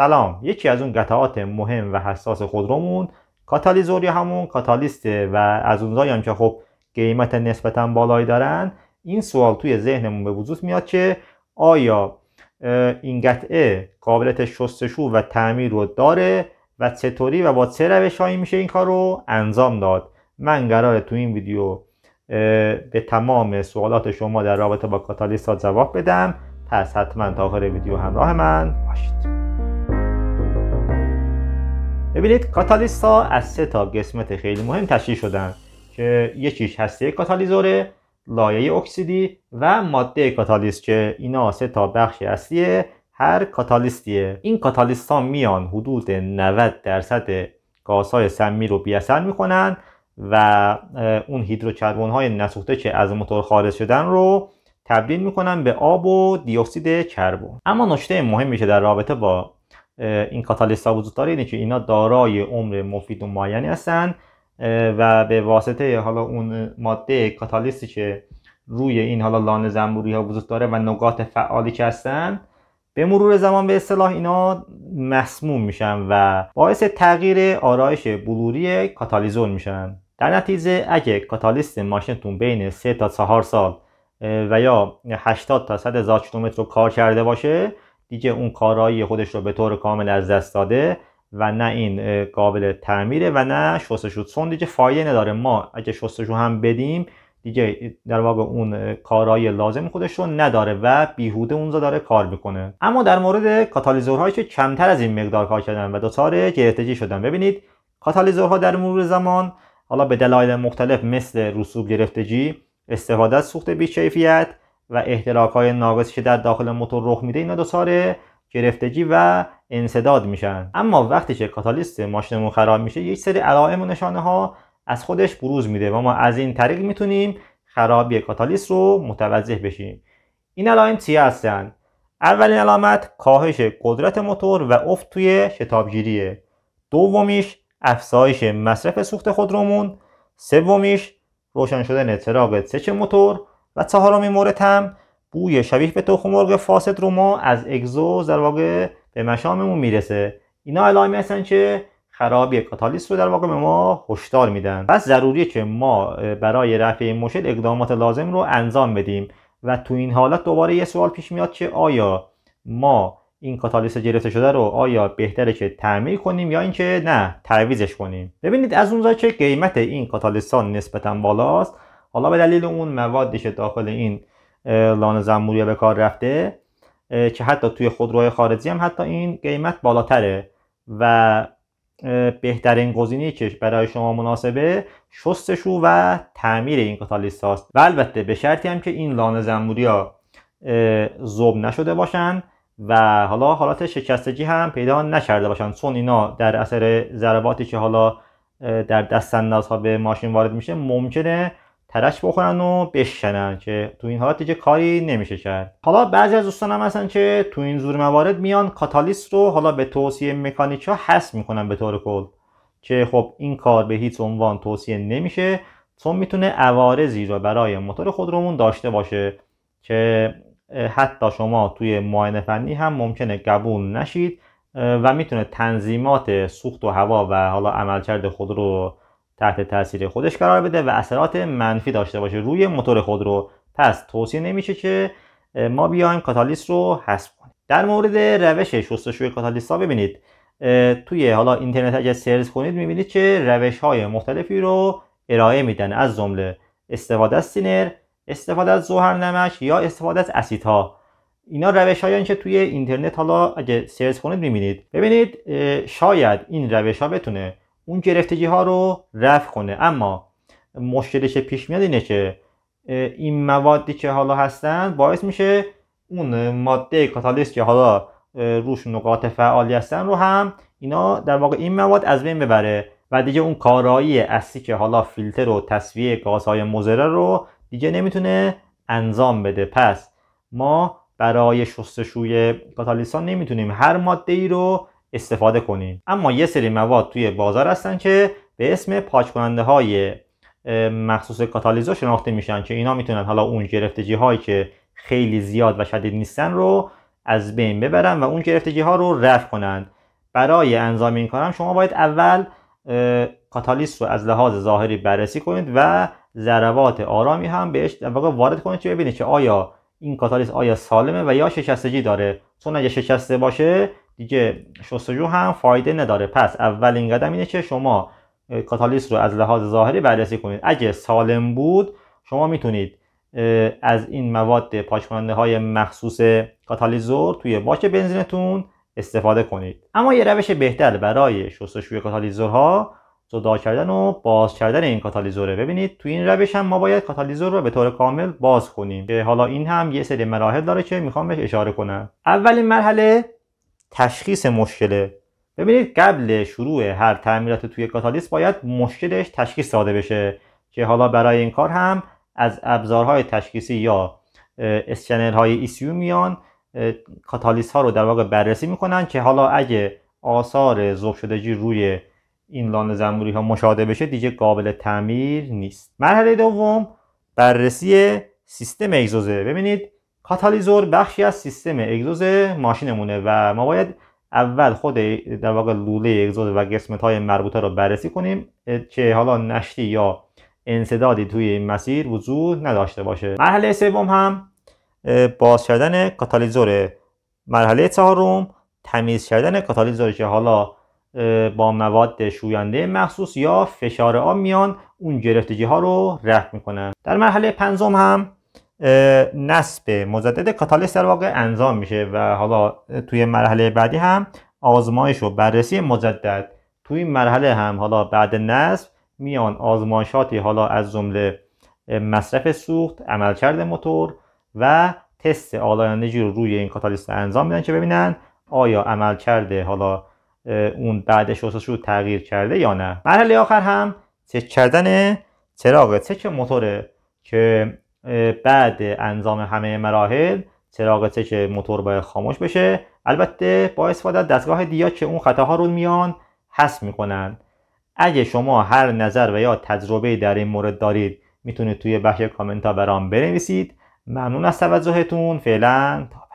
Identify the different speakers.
Speaker 1: سلام یکی از اون قطعات مهم و حساس خودرومون کاتالیزور یا همون کاتالیست و از اون هم که خب قیمت نسبتا بالایی دارن این سوال توی ذهنمون به وجود میاد که آیا این قطعه قابلیت شستشو و تعمیر رو داره و چطوری و با چه هایی میشه این کار رو انجام داد من قرار تو این ویدیو به تمام سوالات شما در رابطه با کاتالیست ها جواب بدم پس حتما تا آخر ویدیو همراه من باشید ببینید کاتالیست ها از سه تا قسمت خیلی مهم تشکیل شدن که یکیش هسته کاتالیزوره لایه اکسیدی و ماده کاتالیست که اینا سه تا بخش اصلی هر کاتالیستیه این کاتالیست ها میان حدود 90 درصد گازهای سمی رو بیاثر میکنن و اون هیدروکربن های نسوخته که از موتور خارج شدن رو تبدیل میکنن به آب و دیوکسید کربن اما نکته مهمی که در رابطه با این کاتالیست ها وجود داره اینه که اینا دارای عمر مفید و معینی هستن و به واسطه حالا اون ماده کاتالیستی که روی این حالا لانه زنبوری ها وجود داره و نقاط فعالی که هستن به مرور زمان به اصطلاح اینا مسموم میشن و باعث تغییر آرایش بلوری کاتالیزور میشن در نتیجه اگه کاتالیست ماشینتون بین 3 تا 4 سال و یا 80 تا 100 هزار کیلومتر رو کار کرده باشه دیگه اون کارایی خودش رو به طور کامل از دست داده و نه این قابل تعمیره و نه شستشو چون دیگه فایده نداره ما اگه شستشو هم بدیم دیگه در واقع اون کارایی لازم خودش رو نداره و بیهوده اونجا داره کار میکنه اما در مورد کاتالیزورهایی که کمتر از این مقدار کار کردن و دچار گرفتگی شدن ببینید کاتالیزورها در مرور زمان حالا به دلایل مختلف مثل رسوب گرفتگی استفاده از سوخت بیکیفیت و احتراک های ناقصی که در داخل موتور رخ میده اینا دچار گرفتگی و انصداد میشن اما وقتی که کاتالیست ماشینمون خراب میشه یک سری علائم و نشانه ها از خودش بروز میده و ما از این طریق میتونیم خرابی کاتالیست رو متوجه بشیم این علائم چی هستن؟ اولین علامت کاهش قدرت موتور و افت توی شتابگیریه دومیش افزایش مصرف سوخت خودرومون سومیش روشن شدن چراغ سچ موتور و چهارمین مورد هم بوی شبیه به تخم مرغ فاسد رو ما از اگزوز در واقع به مشاممون میرسه اینا علائمی هستن که خرابی کاتالیست رو در واقع به ما هشدار میدن پس ضروریه که ما برای رفع این مشکل اقدامات لازم رو انجام بدیم و تو این حالت دوباره یه سوال پیش میاد که آیا ما این کاتالیست گرفته شده رو آیا بهتره که تعمیر کنیم یا اینکه نه تعویزش کنیم ببینید از اونجا که قیمت این کاتالیستان نسبتا بالاست حالا به دلیل اون موادی که داخل این لانه زموریا به کار رفته که حتی توی خودروهای خارجی هم حتی این قیمت بالاتره و بهترین گزینه که برای شما مناسبه شستشو و تعمیر این کاتالیست هاست و البته به شرطی هم که این لانه زنبوری ها زوب نشده باشن و حالا حالات شکستگی هم پیدا نکرده باشن چون اینا در اثر ضرباتی که حالا در دست ها به ماشین وارد میشه ممکنه ترش بخورن و بشکنن که تو این حالت دیگه کاری نمیشه کرد حالا بعضی از هم هستن که تو این زور موارد میان کاتالیست رو حالا به توصیه مکانیکا حس میکنن به طور کل که خب این کار به هیچ عنوان توصیه نمیشه چون میتونه عوارضی رو برای موتور خودرومون داشته باشه که حتی شما توی معاینه فنی هم ممکنه قبول نشید و میتونه تنظیمات سوخت و هوا و حالا عملکرد خود رو تحت تاثیر خودش قرار بده و اثرات منفی داشته باشه روی موتور خود رو پس توصیه نمیشه که ما بیایم کاتالیست رو حذف کنیم در مورد روش شستشوی کاتالیست ها ببینید توی حالا اینترنت اگر سرچ کنید میبینید که روش های مختلفی رو ارائه میدن از جمله استفاده از سینر استفاده از زهر نمک یا استفاده از اسیدها اینا روش هایی که توی اینترنت حالا اگه سرچ کنید میبینید ببینید شاید این روش ها بتونه اون گرفتگی ها رو رفع کنه اما مشکلش پیش میاد اینه که این موادی که حالا هستن باعث میشه اون ماده کاتالیست که حالا روش نقاط فعالی هستن رو هم اینا در واقع این مواد از بین ببره و دیگه اون کارایی اصلی که حالا فیلتر و تصویه گازهای مزره رو دیگه نمیتونه انجام بده پس ما برای شستشوی کاتالیستان نمیتونیم هر ماده ای رو استفاده کنیم اما یه سری مواد توی بازار هستن که به اسم پاک کننده های مخصوص کاتالیزو شناخته میشن که اینا میتونن حالا اون گرفتگی هایی که خیلی زیاد و شدید نیستن رو از بین ببرن و اون گرفتگی ها رو رفع کنند برای انجام این کارم شما باید اول کاتالیست رو از لحاظ ظاهری بررسی کنید و ضربات آرامی هم بهش واقع وارد کنید که ببینید که آیا این کاتالیست آیا سالمه و یا شکستگی داره چون اگه شکسته باشه دیگه شستجو هم فایده نداره پس اولین قدم اینه که شما کاتالیست رو از لحاظ ظاهری بررسی کنید اگه سالم بود شما میتونید از این مواد پاک های مخصوص کاتالیزور توی باک بنزینتون استفاده کنید اما یه روش بهتر برای شستشوی کاتالیزورها جدا کردن و باز کردن این کاتالیزوره ببینید توی این روش هم ما باید کاتالیزور رو به طور کامل باز کنیم که حالا این هم یه سری مراحل داره که میخوام بهش اشاره کنم اولین مرحله تشخیص مشکله ببینید قبل شروع هر تعمیرات توی کاتالیست باید مشکلش تشخیص داده بشه که حالا برای این کار هم از ابزارهای تشخیصی یا اسکنر های ایسیو میان کاتالیست ها رو در واقع بررسی میکنن که حالا اگه آثار ذوب شدگی روی این لانه زنبوری ها مشاهده بشه دیگه قابل تعمیر نیست مرحله دوم بررسی سیستم اگزوزه ببینید کاتالیزور بخشی از سیستم اگزوز ماشینمونه و ما باید اول خود در واقع لوله اگزوز و قسمت های مربوطه رو بررسی کنیم که حالا نشتی یا انصدادی توی این مسیر وجود نداشته باشه مرحله سوم هم باز کردن کاتالیزور مرحله چهارم تمیز کردن کاتالیزور که حالا با مواد شوینده مخصوص یا فشار آب میان اون گرفتگی ها رو رفع میکنن در مرحله پنجم هم نصب مزدد کاتالیست در واقع انجام میشه و حالا توی مرحله بعدی هم آزمایش و بررسی مجدد توی این مرحله هم حالا بعد نصب میان آزمایشاتی حالا از جمله مصرف سوخت عملکرد موتور و تست آلاینده رو روی این کاتالیست انجام میدن که ببینن آیا عملکرد حالا اون بعدش شستش رو تغییر کرده یا نه مرحله آخر هم چک کردن چراغ چک موتوره که بعد انجام همه مراحل چراغ چک موتور باید خاموش بشه البته با استفاده از دستگاه دیا که اون خطاها رو میان حس میکنن اگه شما هر نظر و یا تجربه در این مورد دارید میتونید توی بخش کامنت ها برام بنویسید ممنون از توجهتون فعلا تا